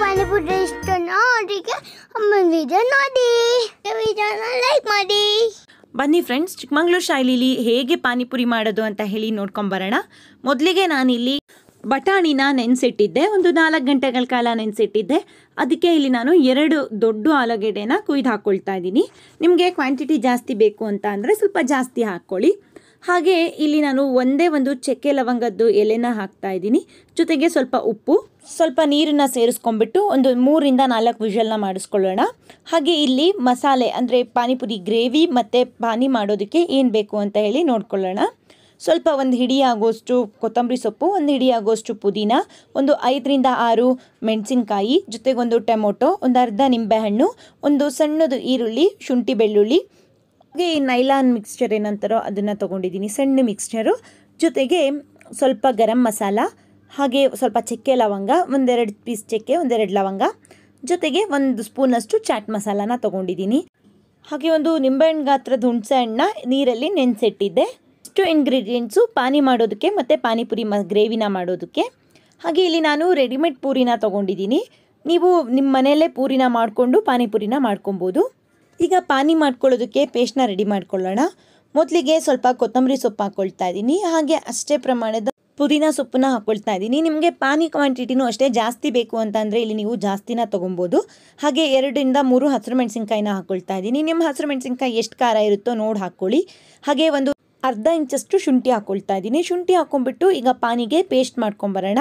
ಪಾನಿಪುರಿ ನೋಡಿ ಲೈಕ್ ಮಾಡಿ ಬನ್ನಿ ಫ್ರೆಂಡ್ಸ್ ಚಿಕ್ಕಮಂಗ್ಳೂರು ಶೈಲಿಲಿ ಹೇಗೆ ಪಾನಿಪುರಿ ಮಾಡೋದು ಅಂತ ಹೇಳಿ ನೋಡ್ಕೊಂಬರೋಣ ಮೊದಲಿಗೆ ನಾನಿಲ್ಲಿ ಬಟಾಣಿನ ನೆನೆಸಿಟ್ಟಿದ್ದೆ ಒಂದು ನಾಲ್ಕು ಗಂಟೆಗಳ ಕಾಲ ನೆನೆಸಿಟ್ಟಿದ್ದೆ ಅದಕ್ಕೆ ಇಲ್ಲಿ ನಾನು ಎರಡು ದೊಡ್ಡ ಆಲೂಗೆಡ್ಡೆನ ಕುಯ್ದು ಹಾಕ್ಕೊಳ್ತಾ ಇದ್ದೀನಿ ನಿಮಗೆ ಕ್ವಾಂಟಿಟಿ ಜಾಸ್ತಿ ಬೇಕು ಅಂತ ಅಂದರೆ ಸ್ವಲ್ಪ ಜಾಸ್ತಿ ಹಾಕ್ಕೊಳ್ಳಿ ಹಾಗೆ ಇಲ್ಲಿ ನಾನು ಒಂದೇ ಒಂದು ಚಕ್ಕೆ ಲವಂಗದ್ದು ಎಲೆನ ಹಾಕ್ತಾ ಇದ್ದೀನಿ ಜೊತೆಗೆ ಸ್ವಲ್ಪ ಉಪ್ಪು ಸ್ವಲ್ಪ ನೀರನ್ನ ಸೇರಿಸ್ಕೊಂಡ್ಬಿಟ್ಟು ಒಂದು ಮೂರಿಂದ ನಾಲ್ಕು ವಿಷಲ್ನ ಮಾಡಿಸ್ಕೊಳ್ಳೋಣ ಹಾಗೆ ಇಲ್ಲಿ ಮಸಾಲೆ ಅಂದರೆ ಪಾನಿಪುರಿ ಗ್ರೇವಿ ಮತ್ತು ಪಾನಿ ಮಾಡೋದಕ್ಕೆ ಏನು ಬೇಕು ಅಂತ ಹೇಳಿ ನೋಡ್ಕೊಳ್ಳೋಣ ಸ್ವಲ್ಪ ಒಂದು ಹಿಡಿ ಆಗೋಷ್ಟು ಕೊತ್ತಂಬರಿ ಸೊಪ್ಪು ಒಂದು ಹಿಡಿ ಆಗೋಷ್ಟು ಪುದೀನ ಒಂದು ಐದರಿಂದ ಆರು ಮೆಣಸಿನಕಾಯಿ ಜೊತೆಗೊಂದು ಟೊಮೊಟೊ ಒಂದು ಅರ್ಧ ನಿಂಬೆಹಣ್ಣು ಒಂದು ಸಣ್ಣದು ಈರುಳ್ಳಿ ಶುಂಠಿ ಬೆಳ್ಳುಳ್ಳಿ ಹಾಗೆ ಈ ನೈಲಾನ್ ಮಿಕ್ಸ್ಚರ್ ಏನಂತಾರೋ ಅದನ್ನು ತೊಗೊಂಡಿದ್ದೀನಿ ಸಣ್ಣ ಮಿಕ್ಸ್ಚರು ಜೊತೆಗೆ ಸ್ವಲ್ಪ ಗರಂ ಮಸಾಲ ಹಾಗೆ ಸ್ವಲ್ಪ ಚಕ್ಕೆ ಲವಂಗ ಒಂದೆರಡು ಪೀಸ್ ಚಕ್ಕೆ ಒಂದೆರಡು ಲವಂಗ ಜೊತೆಗೆ ಒಂದು ಸ್ಪೂನಷ್ಟು ಚಾಟ್ ಮಸಾಲಾನ ತೊಗೊಂಡಿದ್ದೀನಿ ಹಾಗೆ ಒಂದು ನಿಂಬೆಹಣ್ಣು ಗಾತ್ರದ ಹುಣಸೆ ಹಣ್ಣನ್ನ ನೀರಲ್ಲಿ ನೆನೆಸಿಟ್ಟಿದ್ದೆ ಇಷ್ಟು ಇಂಗ್ರೀಡಿಯೆಂಟ್ಸು ಪಾನಿ ಮಾಡೋದಕ್ಕೆ ಮತ್ತು ಪಾನಿಪುರಿ ಮ ಗ್ರೇವಿನ ಮಾಡೋದಕ್ಕೆ ಹಾಗೆ ಇಲ್ಲಿ ನಾನು ರೆಡಿಮೇಡ್ ಪೂರಿನ ತೊಗೊಂಡಿದ್ದೀನಿ ನೀವು ನಿಮ್ಮ ಮನೆಯಲ್ಲೇ ಪೂರಿನ ಮಾಡಿಕೊಂಡು ಪಾನಿಪುರಿನ ಮಾಡ್ಕೊಬೋದು ಈಗ ಪಾನಿ ಮಾಡ್ಕೊಳ್ಳೋದಕ್ಕೆ ಪೇಸ್ಟ್ನ ರೆಡಿ ಮಾಡ್ಕೊಳ್ಳೋಣ ಮೊದಲಿಗೆ ಸ್ವಲ್ಪ ಕೊತ್ತಂಬರಿ ಸೊಪ್ಪು ಹಾಕ್ಕೊಳ್ತಾ ಇದ್ದೀನಿ ಹಾಗೆ ಅಷ್ಟೇ ಪ್ರಮಾಣದ ಪುದೀನ ಸೊಪ್ಪನ್ನ ಹಾಕ್ಕೊಳ್ತಾ ಇದ್ದೀನಿ ನಿಮಗೆ ಪಾನಿ ಕ್ವಾಂಟಿಟಿನೂ ಅಷ್ಟೇ ಜಾಸ್ತಿ ಬೇಕು ಅಂತಂದರೆ ಇಲ್ಲಿ ನೀವು ಜಾಸ್ತಿನ ತೊಗೊಬೋದು ಹಾಗೆ ಎರಡರಿಂದ ಮೂರು ಹಸಿರು ಮೆಣಸಿನ್ಕಾಯಿನ ಹಾಕ್ಕೊಳ್ತಾ ಇದ್ದೀನಿ ನಿಮ್ಮ ಹಸಿರು ಮೆಣಸಿನ್ಕಾಯಿ ಎಷ್ಟು ಖಾರ ಇರುತ್ತೋ ನೋಡಿ ಹಾಕ್ಕೊಳ್ಳಿ ಹಾಗೆ ಒಂದು ಅರ್ಧ ಇಂಚಷ್ಟು ಶುಂಠಿ ಹಾಕ್ಕೊಳ್ತಾ ಇದ್ದೀನಿ ಶುಂಠಿ ಹಾಕ್ಕೊಂಡ್ಬಿಟ್ಟು ಈಗ ಪಾನಿಗೆ ಪೇಸ್ಟ್ ಮಾಡ್ಕೊಂಬರೋಣ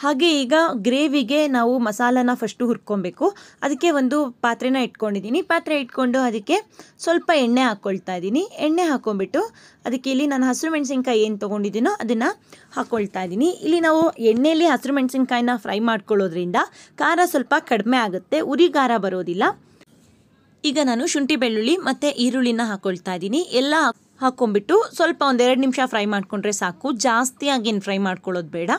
ಹಾಗೆ ಈಗ ಗ್ರೇವಿಗೆ ನಾವು ಮಸಾಲನ ಫಸ್ಟು ಹುರ್ಕೊಬೇಕು ಅದಕ್ಕೆ ಒಂದು ಪಾತ್ರೆನ ಇಟ್ಕೊಂಡಿದ್ದೀನಿ ಪಾತ್ರೆ ಇಟ್ಕೊಂಡು ಅದಕ್ಕೆ ಸ್ವಲ್ಪ ಎಣ್ಣೆ ಹಾಕ್ಕೊಳ್ತಾ ಇದ್ದೀನಿ ಎಣ್ಣೆ ಹಾಕ್ಕೊಂಬಿಟ್ಟು ಅದಕ್ಕೆ ಇಲ್ಲಿ ನಾನು ಹಸಿರು ಮೆಣಸಿನ್ಕಾಯಿ ಏನು ತೊಗೊಂಡಿದ್ದೀನೋ ಅದನ್ನು ಹಾಕ್ಕೊಳ್ತಾ ಇದ್ದೀನಿ ಇಲ್ಲಿ ನಾವು ಎಣ್ಣೆಯಲ್ಲಿ ಹಸಿರು ಮೆಣಸಿನ್ಕಾಯಿನ ಫ್ರೈ ಮಾಡ್ಕೊಳ್ಳೋದ್ರಿಂದ ಖಾರ ಸ್ವಲ್ಪ ಕಡಿಮೆ ಆಗುತ್ತೆ ಉರಿ ಖಾರ ಬರೋದಿಲ್ಲ ಈಗ ನಾನು ಶುಂಠಿ ಬೆಳ್ಳುಳ್ಳಿ ಮತ್ತು ಈರುಳ್ಳಿನ ಹಾಕ್ಕೊಳ್ತಾ ಇದ್ದೀನಿ ಎಲ್ಲ ಹಾಕ್ಕೊಂಬಿಟ್ಟು ಸ್ವಲ್ಪ ಒಂದೆರಡು ನಿಮಿಷ ಫ್ರೈ ಮಾಡಿಕೊಂಡ್ರೆ ಸಾಕು ಜಾಸ್ತಿಯಾಗಿ ಏನು ಫ್ರೈ ಮಾಡ್ಕೊಳ್ಳೋದು ಬೇಡ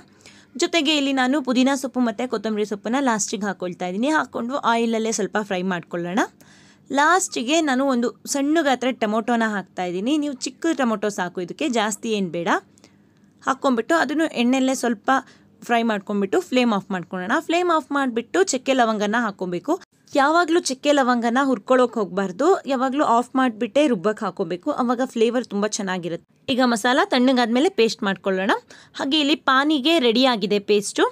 ಜೊತೆಗೆ ಇಲ್ಲಿ ನಾನು ಪುದೀನ ಸೊಪ್ಪು ಮತ್ತು ಕೊತ್ತಂಬರಿ ಸೊಪ್ಪನ್ನು ಲಾಸ್ಟಿಗೆ ಹಾಕ್ಕೊಳ್ತಾ ಇದ್ದೀನಿ ಹಾಕ್ಕೊಂಡು ಆಯಿಲಲ್ಲೇ ಸ್ವಲ್ಪ ಫ್ರೈ ಮಾಡ್ಕೊಳ್ಳೋಣ ಲಾಸ್ಟಿಗೆ ನಾನು ಒಂದು ಸಣ್ಣ ಗಾತ್ರ ಟೊಮೊಟೊನ ಇದ್ದೀನಿ ನೀವು ಚಿಕ್ಕ ಟೊಮೊಟೊ ಸಾಕು ಇದಕ್ಕೆ ಜಾಸ್ತಿ ಏನು ಬೇಡ ಹಾಕ್ಕೊಂಬಿಟ್ಟು ಅದನ್ನು ಎಣ್ಣೆಲ್ಲೇ ಸ್ವಲ್ಪ ಫ್ರೈ ಮಾಡ್ಕೊಂಡ್ಬಿಟ್ಟು ಫ್ಲೇಮ್ ಆಫ್ ಮಾಡ್ಕೊಳ್ಳೋಣ ಫ್ಲೇಮ್ ಆಫ್ ಮಾಡಿಬಿಟ್ಟು ಚಕ್ಕೆ ಲವಂಗನ ಹಾಕ್ಕೊಬೇಕು ಯಾವಾಗಲೂ ಚಕ್ಕೆ ಲವಂಗನ ಹುರ್ಕೊಳ್ಳೋಕೆ ಹೋಗಬಾರ್ದು ಯಾವಾಗಲೂ ಆಫ್ ಮಾಡಿಬಿಟ್ಟೆ ರುಬ್ಬಕ್ಕೆ ಹಾಕೋಬೇಕು ಅವಾಗ ಫ್ಲೇವರ್ ತುಂಬ ಚೆನ್ನಾಗಿರುತ್ತೆ ಈಗ ಮಸಾಲ ತಣ್ಣಗಾದ್ಮೇಲೆ ಪೇಸ್ಟ್ ಮಾಡ್ಕೊಳ್ಳೋಣ ಹಾಗೆ ಇಲ್ಲಿ ಪಾನಿಗೆ ರೆಡಿಯಾಗಿದೆ ಪೇಸ್ಟು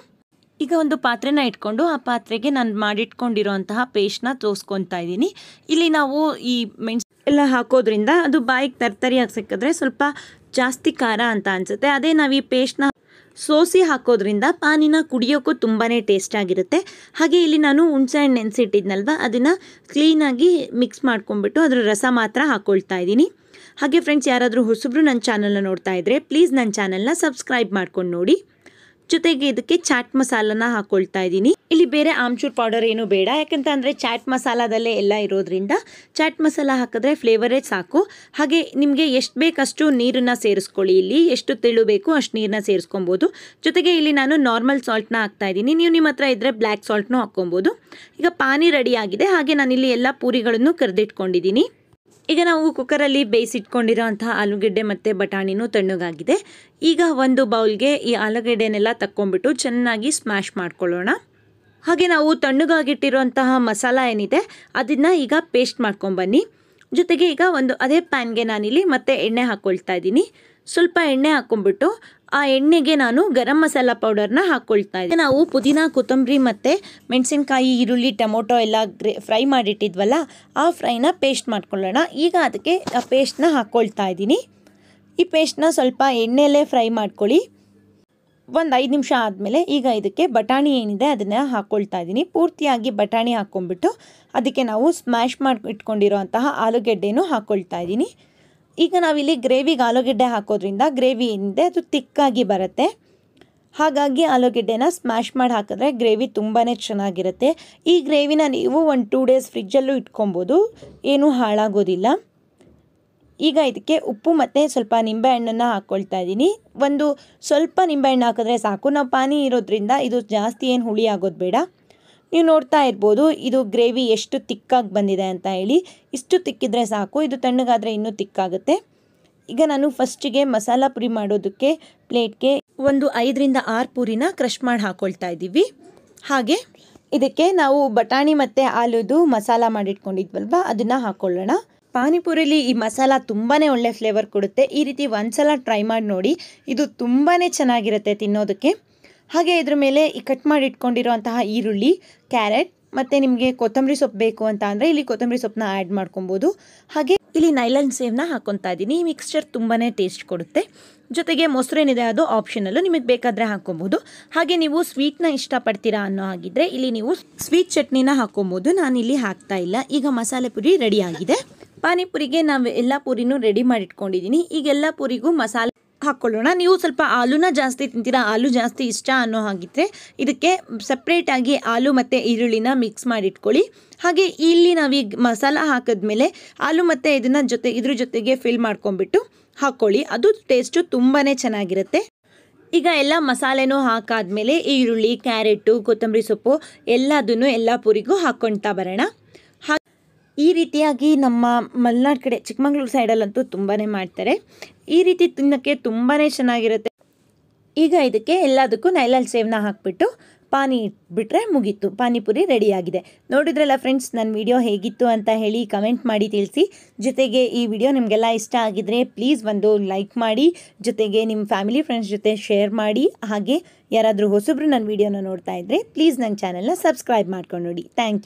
ಈಗ ಒಂದು ಪಾತ್ರೆನ ಇಟ್ಕೊಂಡು ಆ ಪಾತ್ರೆಗೆ ನಾನು ಮಾಡಿಟ್ಕೊಂಡಿರೋಂತಹ ಪೇಸ್ಟ್ನ ತೋರಿಸ್ಕೊತಾ ಇದ್ದೀನಿ ಇಲ್ಲಿ ನಾವು ಈ ಮೆಣಸು ಎಲ್ಲ ಹಾಕೋದ್ರಿಂದ ಅದು ಬಾಯಿಗೆ ತರ್ತರಿಯಾಗಿ ಸಿಕ್ಕಿದ್ರೆ ಸ್ವಲ್ಪ ಜಾಸ್ತಿ ಖಾರ ಅಂತ ಅನಿಸುತ್ತೆ ಅದೇ ನಾವು ಈ ಪೇಸ್ಟ್ನ ಸೋಸಿ ಹಾಕೋದ್ರಿಂದ ಪಾನಿನ ಕುಡಿಯೋಕ್ಕೂ ತುಂಬಾ ಟೇಸ್ಟ್ ಆಗಿರುತ್ತೆ ಹಾಗೆ ಇಲ್ಲಿ ನಾನು ಹಣ್ಣು ನೆನೆಸಿಟ್ಟಿದ್ನಲ್ವ ಅದನ್ನು ಕ್ಲೀನಾಗಿ ಮಿಕ್ಸ್ ಮಾಡ್ಕೊಂಡ್ಬಿಟ್ಟು ಅದರ ರಸ ಮಾತ್ರ ಹಾಕ್ಕೊಳ್ತಾ ಇದ್ದೀನಿ ಹಾಗೆ ಫ್ರೆಂಡ್ಸ್ ಯಾರಾದರೂ ಹೊಸಬ್ರು ನನ್ನ ಚಾನಲ್ನ ನೋಡ್ತಾ ಇದ್ದರೆ ಪ್ಲೀಸ್ ನನ್ನ ಚಾನಲ್ನ ಸಬ್ಸ್ಕ್ರೈಬ್ ಮಾಡ್ಕೊಂಡು ನೋಡಿ ಜೊತೆಗೆ ಇದಕ್ಕೆ ಚಾಟ್ ಮಸಾಲನ ಹಾಕೊಳ್ತಾ ಇದ್ದೀನಿ ಇಲ್ಲಿ ಬೇರೆ ಆಮ್ಚೂರ್ ಪೌಡರ್ ಏನು ಬೇಡ ಯಾಕಂತ ಅಂದರೆ ಚಾಟ್ ಮಸಾಲಾದಲ್ಲೇ ಎಲ್ಲ ಇರೋದ್ರಿಂದ ಚಾಟ್ ಮಸಾಲ ಹಾಕಿದ್ರೆ ಫ್ಲೇವರೇ ಸಾಕು ಹಾಗೆ ನಿಮಗೆ ಎಷ್ಟು ಬೇಕಷ್ಟು ನೀರನ್ನ ಸೇರಿಸ್ಕೊಳ್ಳಿ ಇಲ್ಲಿ ಎಷ್ಟು ತೆಳು ಬೇಕು ಅಷ್ಟು ನೀರನ್ನ ಸೇರಿಸ್ಕೊಬೋದು ಜೊತೆಗೆ ಇಲ್ಲಿ ನಾನು ನಾರ್ಮಲ್ ಸಾಲ್ಟ್ನ ಹಾಕ್ತಾ ಇದ್ದೀನಿ ನೀವು ನಿಮ್ಮ ಹತ್ರ ಇದ್ದರೆ ಬ್ಲ್ಯಾಕ್ ಸಾಲ್ಟ್ನೂ ಹಾಕ್ಕೊಬೋದು ಈಗ ಪಾನಿ ರೆಡಿ ಆಗಿದೆ ಹಾಗೆ ನಾನಿಲ್ಲಿ ಎಲ್ಲ ಪೂರಿಗಳನ್ನು ಕರೆದಿಟ್ಕೊಂಡಿದ್ದೀನಿ ಈಗ ನಾವು ಕುಕ್ಕರಲ್ಲಿ ಬೇಯಿಸಿಟ್ಕೊಂಡಿರೋವಂಥ ಆಲೂಗೆಡ್ಡೆ ಮತ್ತು ಬಟಾಣಿನೂ ತಣ್ಣಗಾಗಿದೆ ಈಗ ಒಂದು ಬೌಲ್ಗೆ ಈ ಆಲೂಗೆಡ್ಡೆನೆಲ್ಲ ತಕ್ಕೊಂಡ್ಬಿಟ್ಟು ಚೆನ್ನಾಗಿ ಸ್ಮ್ಯಾಶ್ ಮಾಡ್ಕೊಳ್ಳೋಣ ಹಾಗೆ ನಾವು ತಣ್ಣಗಾಗಿಟ್ಟಿರುವಂತಹ ಮಸಾಲ ಏನಿದೆ ಅದನ್ನು ಈಗ ಪೇಸ್ಟ್ ಮಾಡ್ಕೊಂಬನ್ನಿ ಜೊತೆಗೆ ಈಗ ಒಂದು ಅದೇ ಪ್ಯಾನ್ಗೆ ನಾನಿಲ್ಲಿ ಮತ್ತೆ ಎಣ್ಣೆ ಹಾಕ್ಕೊಳ್ತಾ ಇದ್ದೀನಿ ಸ್ವಲ್ಪ ಎಣ್ಣೆ ಹಾಕ್ಕೊಂಡ್ಬಿಟ್ಟು ಆ ಎಣ್ಣೆಗೆ ನಾನು ಗರಂ ಮಸಾಲ ಪೌಡರ್ನ ಹಾಕ್ಕೊಳ್ತಾ ಇದ್ದೆ ನಾವು ಪುದೀನ ಕೊತ್ತಂಬರಿ ಮತ್ತು ಮೆಣಸಿನ್ಕಾಯಿ ಈರುಳ್ಳಿ ಟೊಮೊಟೊ ಎಲ್ಲ ಗ್ರೇ ಫ್ರೈ ಮಾಡಿಟ್ಟಿದ್ವಲ್ಲ ಆ ಫ್ರೈನ ಪೇಸ್ಟ್ ಮಾಡ್ಕೊಳ್ಳೋಣ ಈಗ ಅದಕ್ಕೆ ಆ ಪೇಸ್ಟ್ನ ಹಾಕ್ಕೊಳ್ತಾ ಇದ್ದೀನಿ ಈ ಪೇಸ್ಟ್ನ ಸ್ವಲ್ಪ ಎಣ್ಣೆಯಲ್ಲೇ ಫ್ರೈ ಮಾಡ್ಕೊಳ್ಳಿ ಒಂದು ಐದು ನಿಮಿಷ ಆದಮೇಲೆ ಈಗ ಇದಕ್ಕೆ ಬಟಾಣಿ ಏನಿದೆ ಅದನ್ನು ಹಾಕ್ಕೊಳ್ತಾ ಇದ್ದೀನಿ ಪೂರ್ತಿಯಾಗಿ ಬಟಾಣಿ ಹಾಕ್ಕೊಂಬಿಟ್ಟು ಅದಕ್ಕೆ ನಾವು ಸ್ಮ್ಯಾಶ್ ಮಾಡಿ ಇಟ್ಕೊಂಡಿರೋ ಅಂತಹ ಆಲೂಗೆಡ್ಡೆನೂ ಹಾಕ್ಕೊಳ್ತಾ ಇದ್ದೀನಿ ಈಗ ನಾವಿಲ್ಲಿ ಗ್ರೇವಿಗೆ ಆಲೂಗೆಡ್ಡೆ ಹಾಕೋದ್ರಿಂದ ಗ್ರೇವಿ ಹಿಂದೆ ಅದು ತಿಕ್ಕಾಗಿ ಬರುತ್ತೆ ಹಾಗಾಗಿ ಆಲೂಗೆಡ್ಡೆನ ಸ್ಮ್ಯಾಶ್ ಮಾಡಿ ಹಾಕಿದ್ರೆ ಗ್ರೇವಿ ತುಂಬಾ ಚೆನ್ನಾಗಿರುತ್ತೆ ಈ ಗ್ರೇವಿನ ನೀವು ಒಂದು ಟೂ ಡೇಸ್ ಫ್ರಿಜ್ಜಲ್ಲೂ ಇಟ್ಕೊಬೋದು ಏನೂ ಹಾಳಾಗೋದಿಲ್ಲ ಈಗ ಇದಕ್ಕೆ ಉಪ್ಪು ಮತ್ತು ಸ್ವಲ್ಪ ನಿಂಬೆಹಣ್ಣನ್ನು ಹಾಕ್ಕೊಳ್ತಾ ಇದ್ದೀನಿ ಒಂದು ಸ್ವಲ್ಪ ನಿಂಬೆಹಣ್ಣು ಹಾಕಿದ್ರೆ ಸಾಕು ನಾವು ಪಾನಿ ಇರೋದ್ರಿಂದ ಇದು ಜಾಸ್ತಿ ಏನು ಹುಳಿ ಆಗೋದು ಬೇಡ ನೀವು ನೋಡ್ತಾ ಇರ್ಬೋದು ಇದು ಗ್ರೇವಿ ಎಷ್ಟು ತಿಕ್ಕಾಗಿ ಬಂದಿದೆ ಅಂತ ಹೇಳಿ ಇಷ್ಟು ತಿಕ್ಕಿದ್ರೆ ಸಾಕು ಇದು ತಣ್ಣಗಾದರೆ ಇನ್ನೂ ತಿಕ್ಕಾಗುತ್ತೆ ಈಗ ನಾನು ಫಸ್ಟಿಗೆ ಮಸಾಲ ಪುರಿ ಮಾಡೋದಕ್ಕೆ ಪ್ಲೇಟ್ಗೆ ಒಂದು ಐದರಿಂದ ಆರು ಪೂರಿನ ಕ್ರಶ್ ಮಾಡಿ ಹಾಕ್ಕೊಳ್ತಾ ಇದ್ದೀವಿ ಹಾಗೆ ಇದಕ್ಕೆ ನಾವು ಬಟಾಣಿ ಮತ್ತು ಆಲೂದು ಮಸಾಲ ಮಾಡಿಟ್ಕೊಂಡಿದ್ವಲ್ವ ಅದನ್ನು ಹಾಕ್ಕೊಳ್ಳೋಣ ಪಾನಿಪುರಿಲಿ ಈ ಮಸಾಲ ತುಂಬಾ ಒಳ್ಳೆ ಫ್ಲೇವರ್ ಕೊಡುತ್ತೆ ಈ ರೀತಿ ಒಂದ್ಸಲ ಟ್ರೈ ಮಾಡಿ ನೋಡಿ ಇದು ತುಂಬಾ ಚೆನ್ನಾಗಿರುತ್ತೆ ತಿನ್ನೋದಕ್ಕೆ ಹಾಗೆ ಇದ್ರ ಮೇಲೆ ಈ ಕಟ್ ಮಾಡಿ ಇಟ್ಕೊಂಡಿರುವಂತಹ ಈರುಳ್ಳಿ ಕ್ಯಾರೆಟ್ ಮತ್ತು ನಿಮಗೆ ಕೊತ್ತಂಬರಿ ಸೊಪ್ಪು ಬೇಕು ಅಂತ ಅಂದರೆ ಇಲ್ಲಿ ಕೊತ್ತಂಬರಿ ಸೊಪ್ಪನ್ನ ಆ್ಯಡ್ ಮಾಡ್ಕೊಬೋದು ಹಾಗೆ ಇಲ್ಲಿ ನೈಲನ್ ಸೇವ್ನ ನ ಇದ್ದೀನಿ ಈ ಮಿಕ್ಸ್ಚರ್ ತುಂಬಾ ಟೇಸ್ಟ್ ಕೊಡುತ್ತೆ ಜೊತೆಗೆ ಮೊಸರೇನಿದೆ ಅದು ಆಪ್ಷನಲ್ಲೂ ನಿಮಗೆ ಬೇಕಾದರೆ ಹಾಕ್ಕೊಬೋದು ಹಾಗೆ ನೀವು ಸ್ವೀಟ್ನ ಇಷ್ಟಪಡ್ತೀರಾ ಅನ್ನೋ ಹಾಗಿದ್ರೆ ಇಲ್ಲಿ ನೀವು ಸ್ವೀಟ್ ಚಟ್ನಿನ ಹಾಕ್ಕೊಬೋದು ಇಲ್ಲಿ ಹಾಕ್ತಾ ಇಲ್ಲ ಈಗ ಮಸಾಲೆ ಪುರಿ ರೆಡಿ ಆಗಿದೆ ಪಾನಿಪುರಿಗೆ ನಾವು ಎಲ್ಲಾ ಪೂರಿನೂ ರೆಡಿ ಮಾಡಿಟ್ಕೊಂಡಿದ್ದೀನಿ ಈಗ ಎಲ್ಲ ಪೂರಿಗೂ ಮಸಾಲೆ ಹಾಕ್ಕೊಳ್ಳೋಣ ನೀವು ಸ್ವಲ್ಪ ಆಲೂನ ಜಾಸ್ತಿ ತಿಂತೀರಾ ಆಲೂ ಜಾಸ್ತಿ ಇಷ್ಟ ಅನ್ನೋ ಹಾಗಿದ್ರೆ ಇದಕ್ಕೆ ಸಪ್ರೇಟಾಗಿ ಆಲೂ ಮತ್ತು ಈರುಳ್ಳಿನ ಮಿಕ್ಸ್ ಮಾಡಿಟ್ಕೊಳ್ಳಿ ಹಾಗೆ ಇಲ್ಲಿ ನಾವೀಗ ಮಸಾಲ ಹಾಕಿದ್ಮೇಲೆ ಆಲೂ ಮತ್ತು ಇದನ್ನು ಜೊತೆ ಇದ್ರ ಜೊತೆಗೆ ಫಿಲ್ ಮಾಡ್ಕೊಂಬಿಟ್ಟು ಹಾಕ್ಕೊಳ್ಳಿ ಅದು ಟೇಸ್ಟು ತುಂಬಾ ಚೆನ್ನಾಗಿರುತ್ತೆ ಈಗ ಎಲ್ಲ ಮಸಾಲೆನೂ ಮೇಲೆ ಈರುಳ್ಳಿ ಕ್ಯಾರೆಟು ಕೊತ್ತಂಬರಿ ಸೊಪ್ಪು ಎಲ್ಲದನ್ನು ಎಲ್ಲ ಪೂರಿಗೂ ಹಾಕ್ಕೊಳ್ತಾ ಬರೋಣ ಈ ರೀತಿಯಾಗಿ ನಮ್ಮ ಮಲ್ನಾಡು ಕಡೆ ಚಿಕ್ಕಮಂಗ್ಳೂರು ಸೈಡಲ್ಲಂತೂ ತುಂಬಾ ಮಾಡ್ತಾರೆ ಈ ರೀತಿ ತಿನ್ನೋಕ್ಕೆ ತುಂಬಾ ಚೆನ್ನಾಗಿರುತ್ತೆ ಈಗ ಇದಕ್ಕೆ ಎಲ್ಲದಕ್ಕೂ ನೈಲಾಲ್ ಸೇವನ್ನ ಹಾಕಿಬಿಟ್ಟು ಪಾನಿ ಇಟ್ಬಿಟ್ರೆ ಮುಗೀತು ಪಾನಿಪುರಿ ರೆಡಿಯಾಗಿದೆ ನೋಡಿದ್ರಲ್ಲ ಫ್ರೆಂಡ್ಸ್ ನನ್ನ ವಿಡಿಯೋ ಹೇಗಿತ್ತು ಅಂತ ಹೇಳಿ ಕಮೆಂಟ್ ಮಾಡಿ ತಿಳಿಸಿ ಜೊತೆಗೆ ಈ ವಿಡಿಯೋ ನಿಮಗೆಲ್ಲ ಇಷ್ಟ ಆಗಿದರೆ ಪ್ಲೀಸ್ ಒಂದು ಲೈಕ್ ಮಾಡಿ ಜೊತೆಗೆ ನಿಮ್ಮ ಫ್ಯಾಮಿಲಿ ಫ್ರೆಂಡ್ಸ್ ಜೊತೆ ಶೇರ್ ಮಾಡಿ ಹಾಗೆ ಯಾರಾದರೂ ಹೊಸಬ್ರು ನನ್ನ ವಿಡಿಯೋನ ನೋಡ್ತಾ ಇದ್ದರೆ ಪ್ಲೀಸ್ ನನ್ನ ಚಾನಲ್ನ ಸಬ್ಸ್ಕ್ರೈಬ್ ಮಾಡ್ಕೊಂಡು ನೋಡಿ ಥ್ಯಾಂಕ್ ಯು